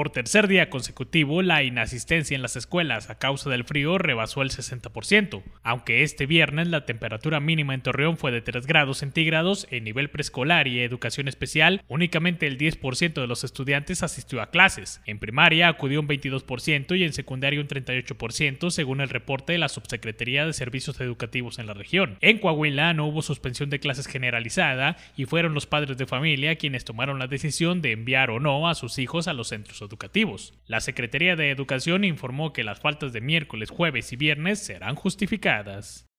Por tercer día consecutivo, la inasistencia en las escuelas a causa del frío rebasó el 60%, aunque este viernes la temperatura mínima en Torreón fue de 3 grados centígrados en nivel preescolar y educación especial, únicamente el 10% de los estudiantes asistió a clases. En primaria acudió un 22% y en secundaria un 38% según el reporte de la Subsecretaría de Servicios Educativos en la región. En Coahuila no hubo suspensión de clases generalizada y fueron los padres de familia quienes tomaron la decisión de enviar o no a sus hijos a los centros educativos. La Secretaría de Educación informó que las faltas de miércoles, jueves y viernes serán justificadas.